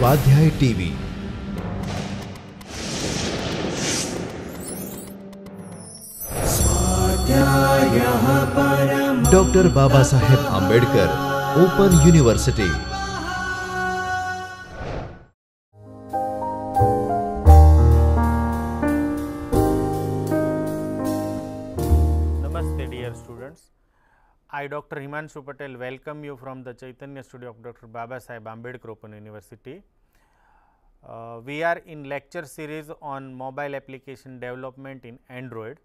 स्वाध्याय TV doctor Baba Saheb Ambedkar open university Dr. Himanshu Patel welcome you from the Chaitanya studio of Dr. Baba Sahib Ambedkar Open University. Uh, we are in lecture series on mobile application development in Android.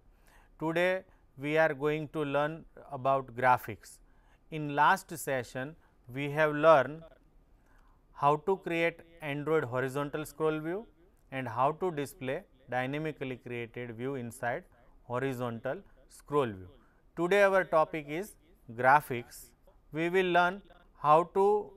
Today we are going to learn about graphics. In last session we have learned how to create Android horizontal scroll view and how to display dynamically created view inside horizontal scroll view. Today our topic is graphics, we will learn how to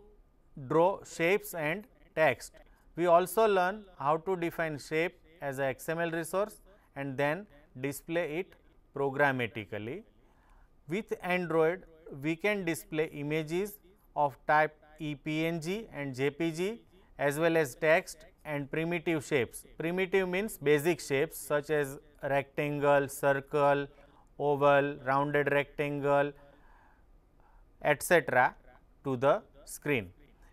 draw shapes and text. We also learn how to define shape as a XML resource and then display it programmatically. With Android, we can display images of type EPNG and JPG as well as text and primitive shapes. Primitive means basic shapes such as rectangle, circle, oval, rounded rectangle, etc. to the screen.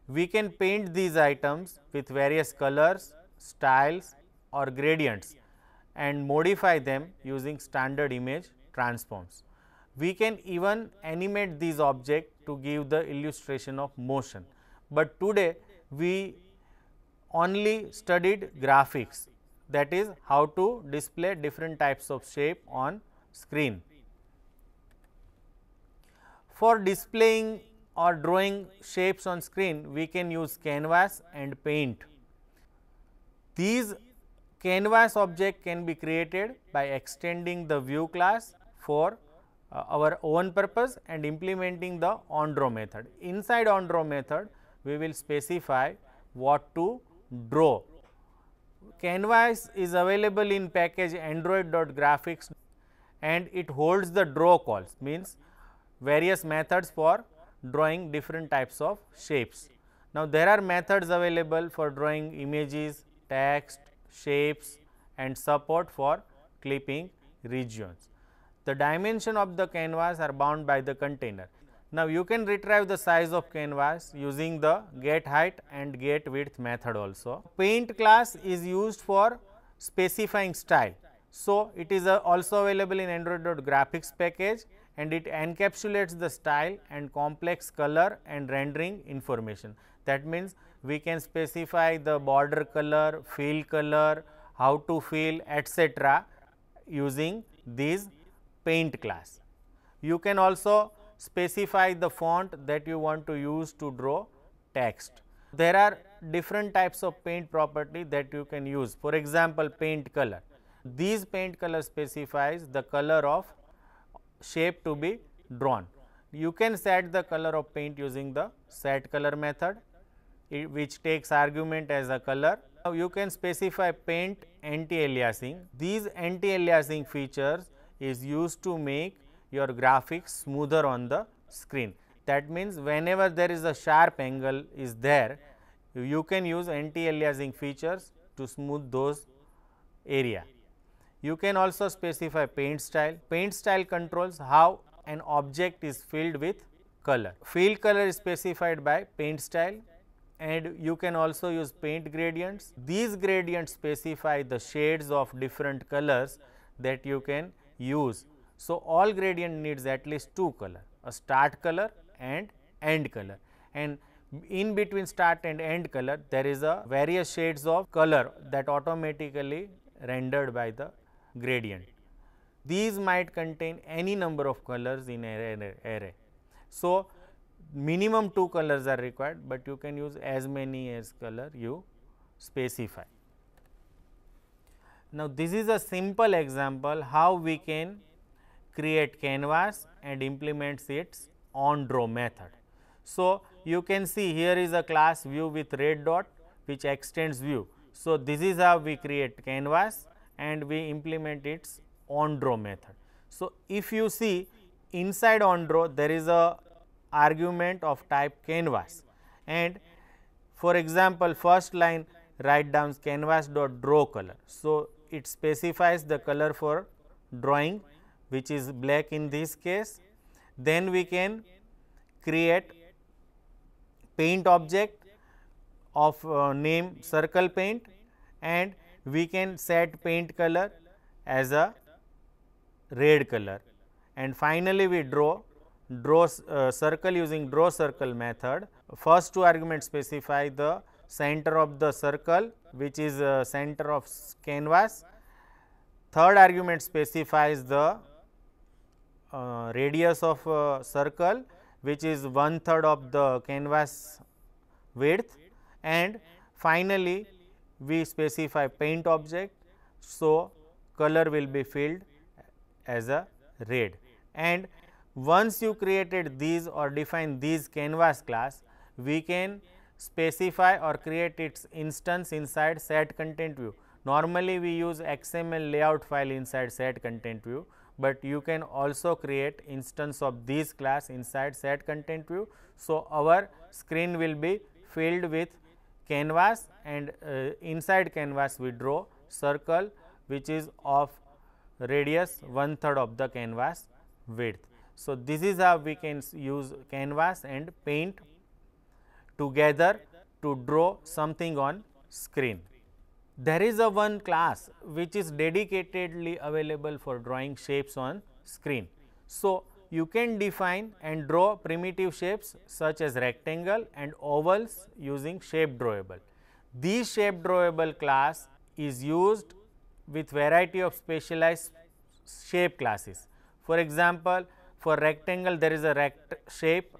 We can paint these items with various colors, styles or gradients and modify them using standard image transforms. We can even animate these objects to give the illustration of motion, but today we only studied graphics that is how to display different types of shape on screen. For displaying or drawing shapes on screen, we can use canvas and paint. These canvas object can be created by extending the view class for uh, our own purpose and implementing the onDraw method. Inside onDraw method, we will specify what to draw. Canvas is available in package android.graphics and it holds the draw calls means various methods for drawing different types of shapes. Now, there are methods available for drawing images, text, shapes and support for clipping regions. The dimension of the canvas are bound by the container. Now, you can retrieve the size of canvas using the get height and get width method also. Paint class is used for specifying style. So, it is uh, also available in Android graphics package and it encapsulates the style and complex color and rendering information. That means, we can specify the border color, fill color, how to fill etc. using these paint class. You can also specify the font that you want to use to draw text. There are different types of paint property that you can use. For example, paint color. These paint color specifies the color of shape to be drawn. You can set the color of paint using the set color method which takes argument as a color. Now, you can specify paint anti-aliasing. These anti-aliasing features is used to make your graphics smoother on the screen. That means, whenever there is a sharp angle is there, you can use anti-aliasing features to smooth those area. You can also specify paint style. Paint style controls how an object is filled with color. Fill color is specified by paint style and you can also use paint gradients. These gradients specify the shades of different colors that you can use. So, all gradient needs at least two color, a start color and end color and in between start and end color there is a various shades of color that automatically rendered by the gradient. These might contain any number of colors in array. array. So, minimum two colors are required, but you can use as many as color you specify. Now, this is a simple example how we can create canvas and implements its on draw method. So, you can see here is a class view with red dot which extends view. So, this is how we create canvas and we implement its on-draw method. So, if you see inside on-draw there is a argument of type canvas and for example, first line write down canvas dot draw color. So, it specifies the color for drawing which is black in this case. Then we can create paint object of uh, name circle paint and we can set paint color as a red color and finally, we draw draw uh, circle using draw circle method. First two arguments specify the center of the circle which is uh, center of canvas. Third argument specifies the uh, radius of uh, circle which is one third of the canvas width and finally, we specify paint object. So, color will be filled as a red and once you created these or define these canvas class, we can specify or create its instance inside set content view. Normally, we use XML layout file inside set content view, but you can also create instance of these class inside set content view. So, our screen will be filled with canvas and uh, inside canvas we draw circle which is of radius one third of the canvas width. So, this is how we can use canvas and paint together to draw something on screen. There is a one class which is dedicatedly available for drawing shapes on screen. So, you can define and draw primitive shapes such as rectangle and ovals using shape drawable. This shape drawable class is used with variety of specialized shape classes. For example, for rectangle there is a rect shape,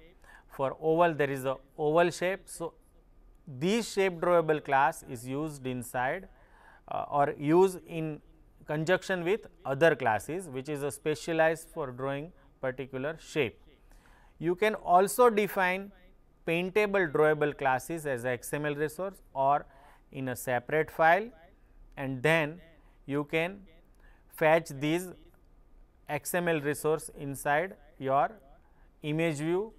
for oval there is a oval shape. So, this shape drawable class is used inside uh, or used in conjunction with other classes which is a specialized for drawing particular shape. You can also define paintable drawable classes as XML resource or in a separate file and then you can fetch these XML resource inside your image view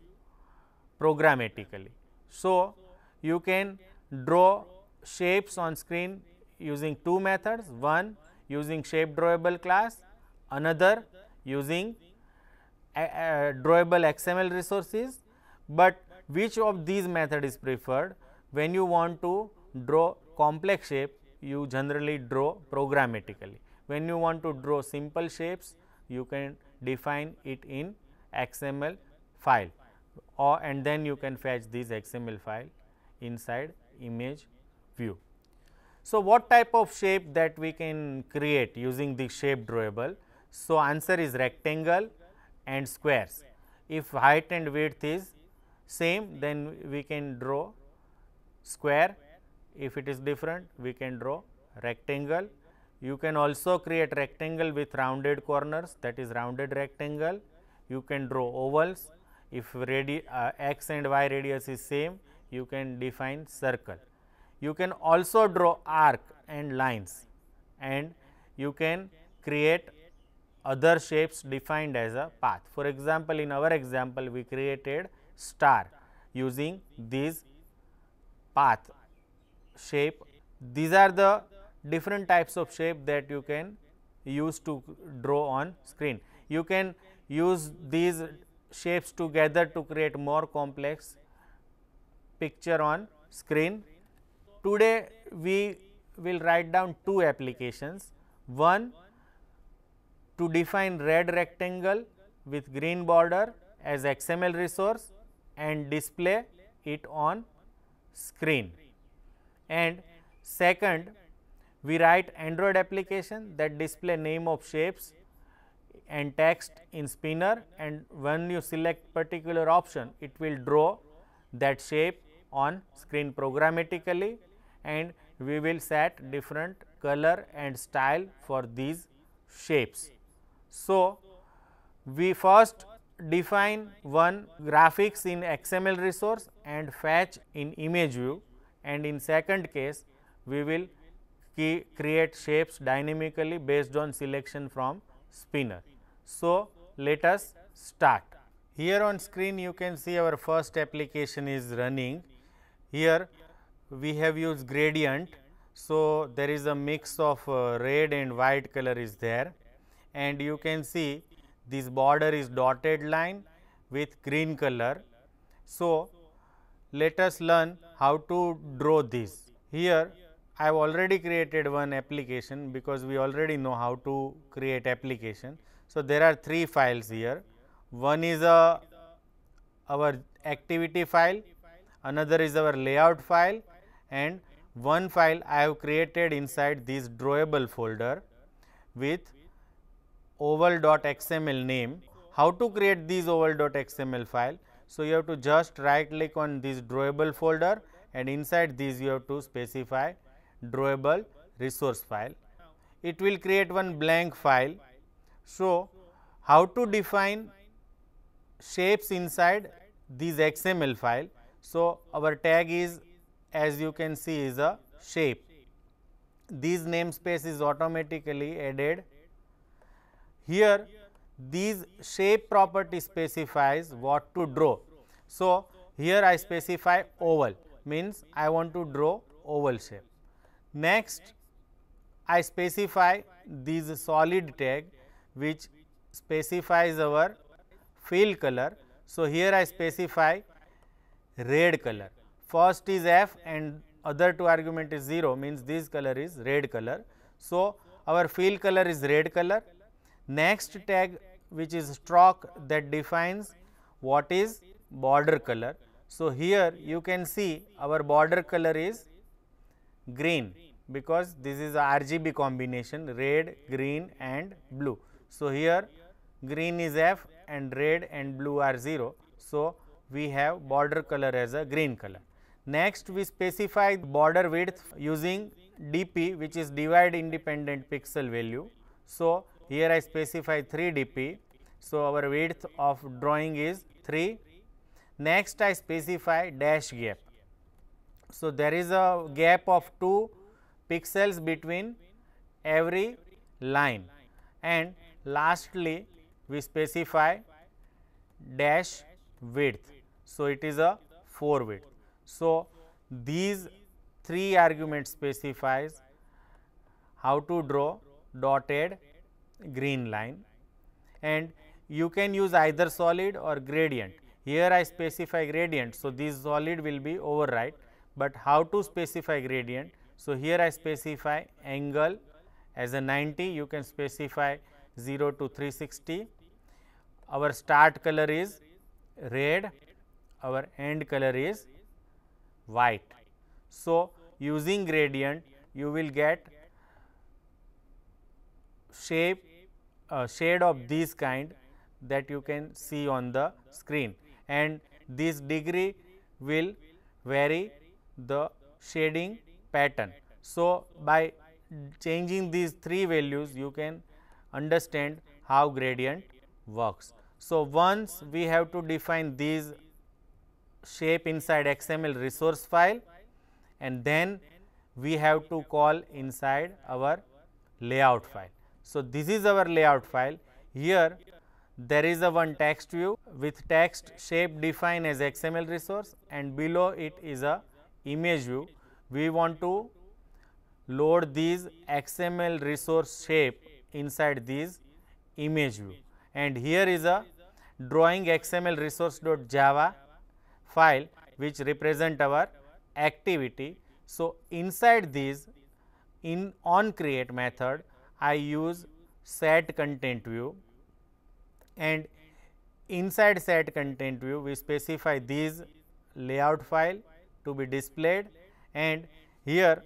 programmatically. So, you can draw shapes on screen using two methods, one using shape drawable class, another using drawable XML resources, but which of these method is preferred when you want to draw complex shape you generally draw programmatically. When you want to draw simple shapes you can define it in XML file or and then you can fetch this XML file inside image view. So, what type of shape that we can create using the shape drawable? So, answer is rectangle, and squares. If height and width is same, then we can draw square. If it is different, we can draw rectangle. You can also create rectangle with rounded corners that is rounded rectangle. You can draw ovals. If radi uh, x and y radius is same, you can define circle. You can also draw arc and lines and you can create other shapes defined as a path. For example, in our example we created star using these path shape. These are the different types of shape that you can use to draw on screen. You can use these shapes together to create more complex picture on screen. Today, we will write down two applications. One to define red rectangle with green border as XML resource and display it on screen. And second, we write Android application that display name of shapes and text in spinner and when you select particular option, it will draw that shape on screen programmatically and we will set different color and style for these shapes. So, we first define one graphics in XML resource and fetch in image view and in second case we will create shapes dynamically based on selection from spinner. So, let us start. Here on screen you can see our first application is running. Here we have used gradient. So, there is a mix of uh, red and white color is there and you can see this border is dotted line with green color. So, let us learn how to draw this. Here I have already created one application because we already know how to create application. So, there are three files here. One is a uh, our activity file, another is our layout file and one file I have created inside this drawable folder with oval.xml name. How to create these oval.xml file? So, you have to just right click on this drawable folder and inside this you have to specify drawable resource file. It will create one blank file. So, how to define shapes inside these XML file. So, our tag is as you can see is a shape. This namespace is automatically added here these shape property specifies what to draw. So, here I specify oval means I want to draw oval shape. Next I specify these solid tag which specifies our fill color. So, here I specify red color first is f and other two argument is 0 means this color is red color. So, our fill color is red color Next tag which is stroke that defines what is border color. So, here you can see our border color is green because this is a RGB combination red, green and blue. So, here green is F and red and blue are 0. So, we have border color as a green color. Next we specify border width using dp which is divide independent pixel value. So, here I specify 3 dp. So, our width of drawing is 3. Next I specify dash gap. So, there is a gap of 2 pixels between every line and lastly we specify dash width. So, it is a 4 width. So, these three arguments specifies how to draw dotted green line and you can use either solid or gradient. Here I specify gradient. So, this solid will be overwrite, but how to specify gradient? So, here I specify angle as a 90 you can specify 0 to 360. Our start color is red, our end color is white. So, using gradient you will get shape a shade of this kind that you can see on the screen and this degree will vary the shading pattern. So, by changing these three values you can understand how gradient works. So, once we have to define these shape inside XML resource file and then we have to call inside our layout file. So, this is our layout file. Here there is a one text view with text shape defined as XML resource and below it is a image view. We want to load these XML resource shape inside these image view and here is a drawing XML resource dot java file which represent our activity. So, inside these in on create method I use set content view and inside set content view we specify these layout file to be displayed and here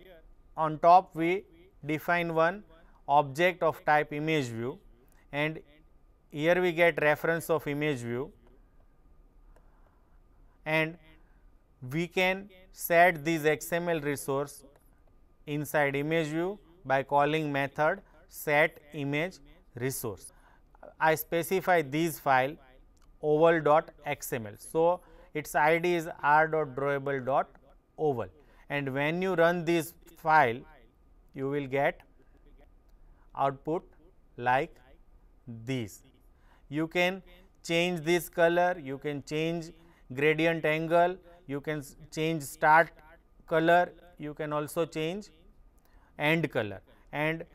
on top we define one object of type image view and here we get reference of image view and we can set this XML resource inside image view by calling method set image resource. I specify these file oval dot xml. So, its id is r dot drawable dot oval and when you run this file you will get output like this. You can change this color, you can change gradient angle, you can change start color, you can also change end color and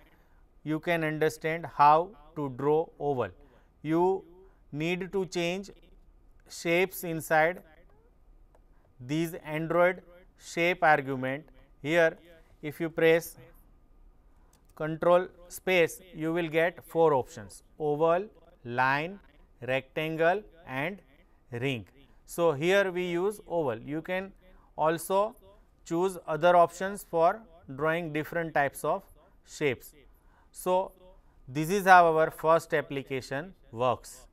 you can understand how to draw oval. You need to change shapes inside these android shape argument. Here if you press control space you will get four options oval, line, rectangle and ring. So, here we use oval. You can also choose other options for drawing different types of shapes. So, this is how our first application works.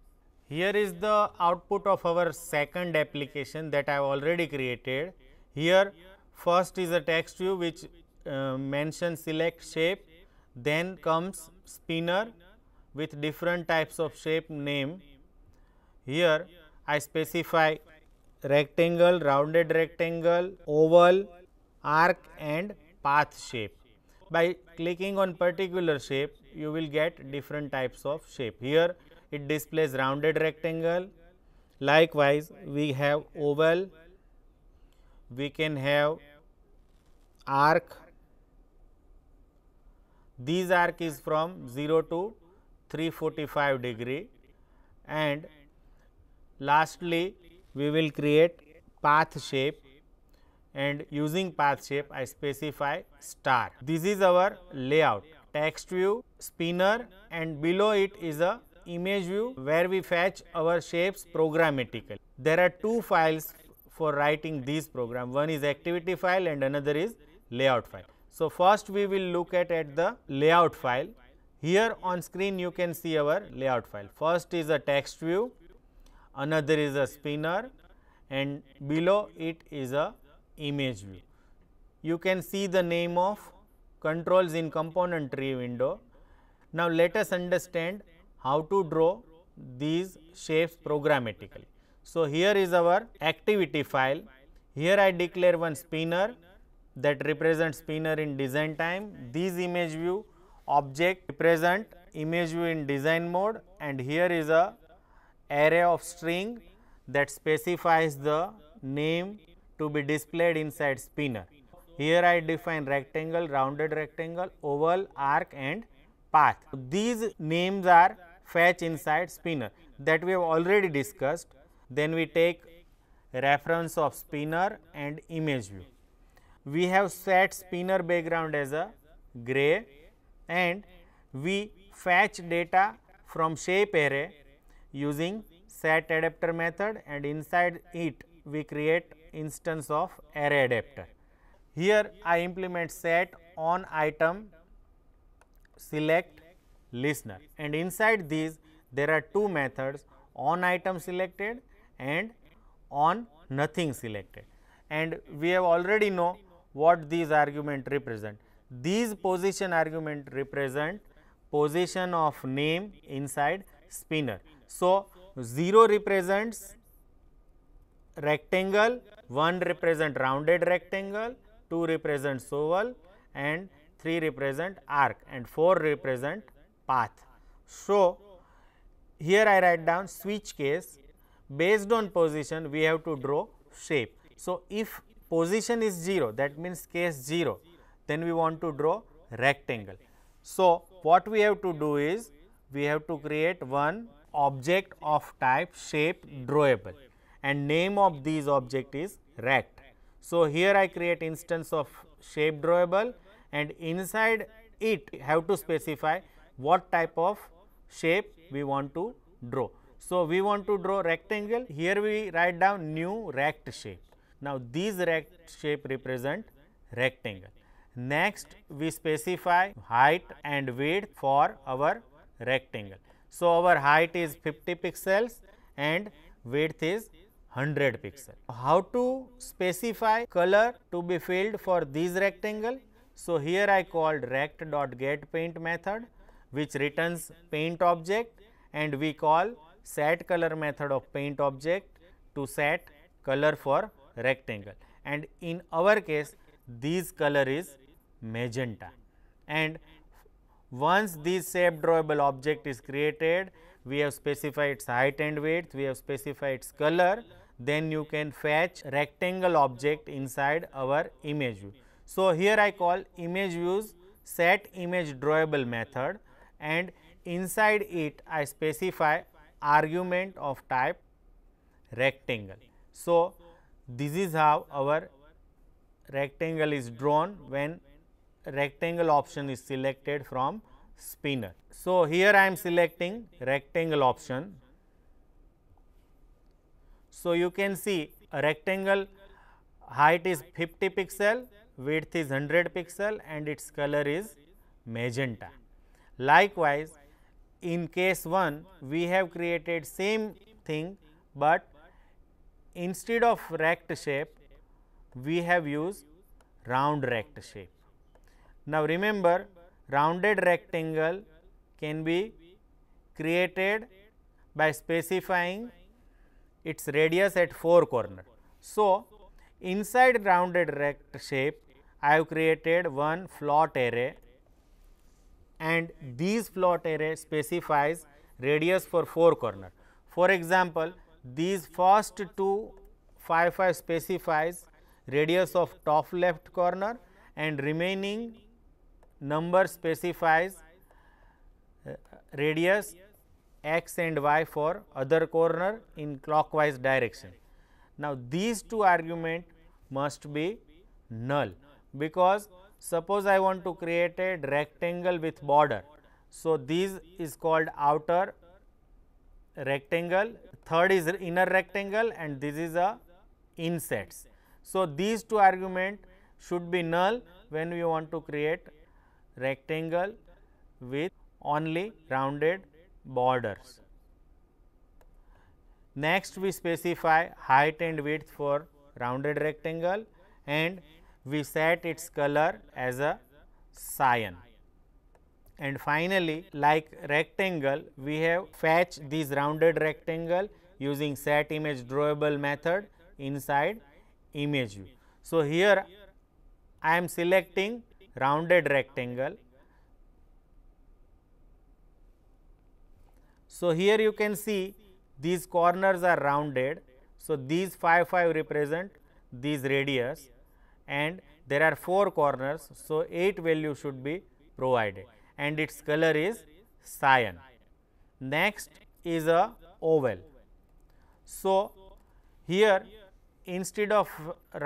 Here is the output of our second application that I have already created. Here first is a text view which uh, mentions select shape, then comes spinner with different types of shape name. Here I specify rectangle, rounded rectangle, oval, arc and path shape by clicking on particular shape you will get different types of shape. Here it displays rounded rectangle, likewise we have oval, we can have arc, these arc is from 0 to 345 degree and lastly we will create path shape and using path shape I specify star. This is our layout text view, spinner and below it is a image view where we fetch our shapes programmatically. There are two files for writing this program one is activity file and another is layout file. So, first we will look at at the layout file here on screen you can see our layout file first is a text view another is a spinner and below it is a image view. You can see the name of controls in component tree window. Now, let us understand how to draw these shapes programmatically. So, here is our activity file. Here I declare one spinner that represents spinner in design time. These image view object represent image view in design mode and here is a array of string that specifies the name to be displayed inside spinner. Here I define rectangle, rounded rectangle, oval, arc and path. These names are fetch inside spinner that we have already discussed. Then we take reference of spinner and image view. We have set spinner background as a gray and we fetch data from shape array using set adapter method and inside it we create instance of array adapter. Here I implement set on item select listener and inside these there are two methods on item selected and on nothing selected and we have already know what these argument represent. These position argument represent position of name inside spinner. So, 0 represents rectangle, one represent rounded rectangle, two represent oval and three represent arc and four represent path. So, here I write down switch case based on position we have to draw shape. So, if position is 0 that means case 0 then we want to draw rectangle. So, what we have to do is we have to create one object of type shape drawable and name of these object is rect. So, here I create instance of shape drawable and inside it have to specify what type of shape we want to draw. So, we want to draw rectangle here we write down new Rect shape. Now, these Rect shape represent rectangle. Next we specify height and width for our rectangle. So, our height is 50 pixels and width is 100 pixel. How to specify color to be filled for these rectangle? So, here I called rect dot get paint method which returns paint object and we call set color method of paint object to set color for rectangle and in our case this color is magenta and once this shape drawable object is created we have specified its height and width we have specified its color then you can fetch rectangle object inside our image view. So, here I call image views set image drawable method and inside it I specify argument of type rectangle. So, this is how our rectangle is drawn when rectangle option is selected from spinner. So, here I am selecting rectangle option so, you can see a rectangle height is 50 pixel, width is 100 pixel and its color is magenta. Likewise, in case 1 we have created same thing, but instead of rect shape we have used round rect shape. Now, remember rounded rectangle can be created by specifying its radius at 4 corner. So, inside rounded rect shape I have created one float array and these float array specifies radius for 4 corner. For example, these first two 5 5 specifies radius of top left corner and remaining number specifies uh, radius x and y for other corner in clockwise direction. Now, these two argument must be null because suppose I want to create a rectangle with border. So, this is called outer rectangle, third is inner rectangle and this is a insets. So, these two argument should be null when we want to create rectangle with only rounded borders. Next we specify height and width for rounded rectangle and we set its color as a cyan. And finally, like rectangle we have fetched this rounded rectangle using set image drawable method inside image view. So, here I am selecting rounded rectangle So, here you can see these corners are rounded. So, these 5 5 represent these radius and there are 4 corners. So, 8 value should be provided and its color is cyan. Next is a oval. So, here instead of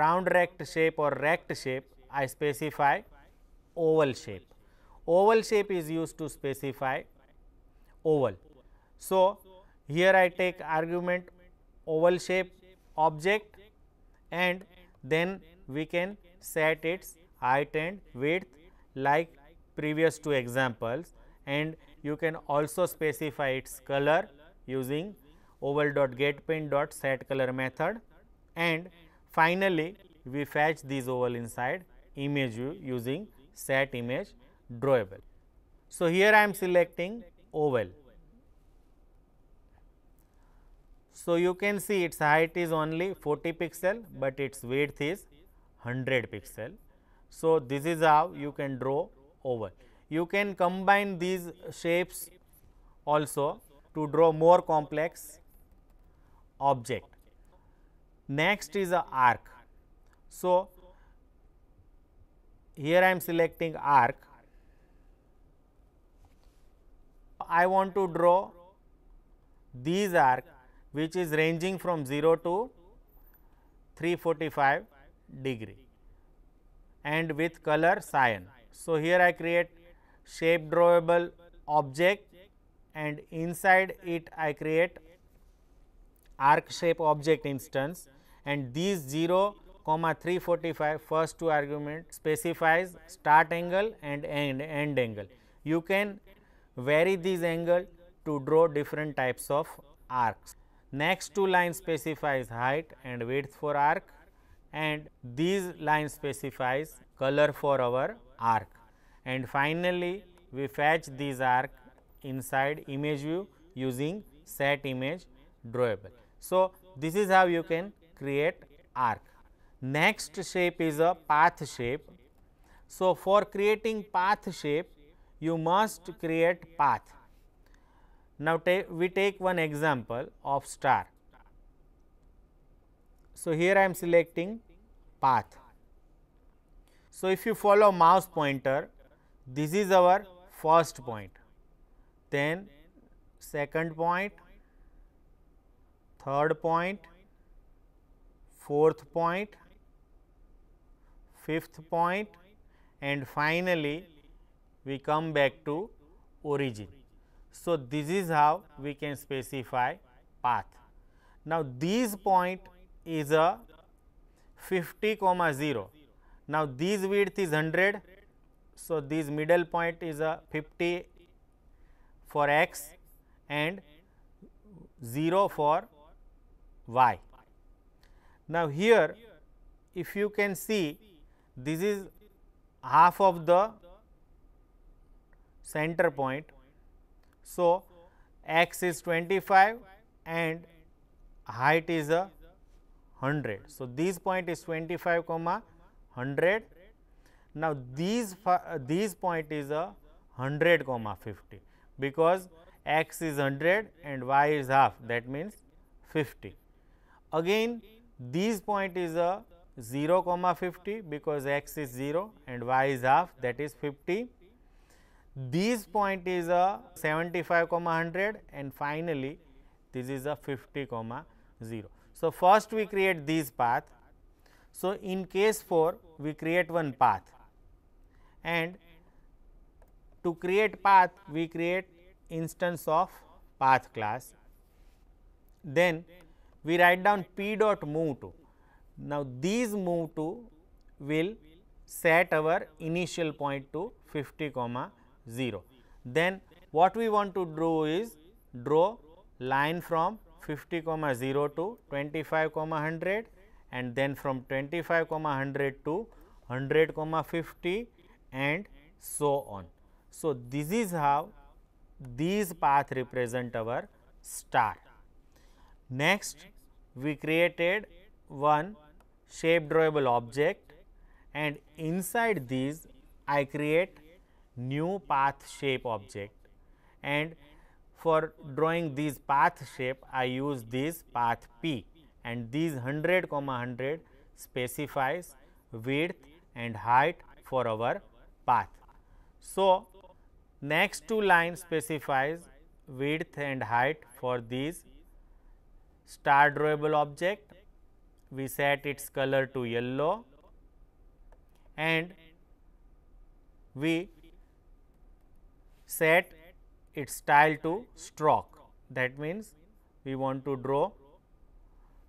round rect shape or rect shape, I specify oval shape. Oval shape is used to specify oval. So, here I take argument oval shape object and then we can set its height and width like previous two examples and you can also specify its color using oval dot get paint dot set color method and finally, we fetch this oval inside image using set image drawable. So, here I am selecting oval So, you can see its height is only 40 pixel, but its width is 100 pixel. So, this is how you can draw oval. You can combine these shapes also to draw more complex object. Next is a arc. So, here I am selecting arc. I want to draw these arc which is ranging from 0 to 345 degree and with color cyan. So, here I create shape drawable object and inside it I create arc shape object instance and these 0 comma 345 first two argument specifies start angle and end, end angle. You can vary these angle to draw different types of arcs. Next two lines specifies height and width for arc and these line specifies color for our arc. And finally, we fetch these arc inside image view using set image drawable. So, this is how you can create arc. Next shape is a path shape. So, for creating path shape, you must create path. Now, ta we take one example of star. So, here I am selecting path. So, if you follow mouse pointer, this is our first point, then second point, third point, fourth point, fifth point and finally, we come back to origin. So, this is how we can specify path. Now, this point is a 50 comma 0. Now, this width is 100. So, this middle point is a 50 for x and 0 for y. Now, here if you can see this is half of the center point so, x is 25 and height is a 100. So, this point is 25 comma 100. Now, these these point is a 100 comma 50 because x is 100 and y is half that means 50. Again this point is a 0 comma 50 because x is 0 and y is half that is 50 this point is a 75 comma 100 and finally, this is a 50 comma 0. So, first we create this path. So, in case 4 we create one path and to create path we create instance of path class. Then we write down p dot move to. Now, these move to will set our initial point to 50 comma 0. Then what we want to do is draw line from 50 comma 0 to 25 comma 100 and then from 25 comma 100 to 100 comma 50 and so on. So, this is how these path represent our star. Next we created one shape drawable object and inside these I create new path shape object and for drawing this path shape I use this path P and these 100 comma 100 specifies width and height for our path. So, next two lines specifies width and height for this star drawable object. We set its color to yellow and we set its style to stroke. That means, we want to draw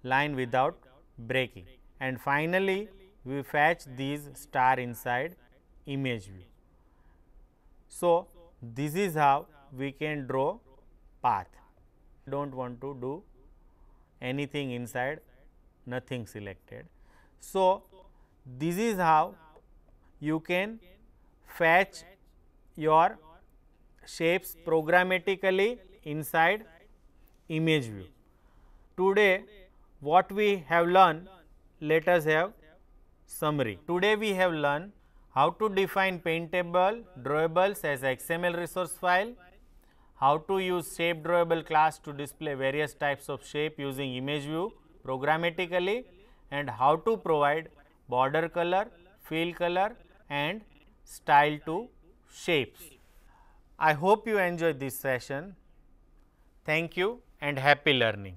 line without breaking and finally, we fetch these star inside image view. So, this is how we can draw path. Do not want to do anything inside, nothing selected. So, this is how you can fetch your shapes programmatically inside image view. Today, what we have learned, let us have summary. Today, we have learned how to define paintable drawables as XML resource file, how to use shape drawable class to display various types of shape using image view programmatically and how to provide border color, fill color and style to shapes. I hope you enjoyed this session. Thank you and happy learning.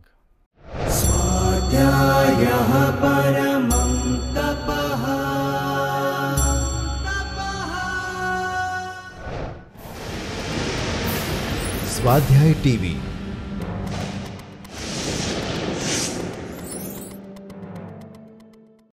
Swadhyay TV.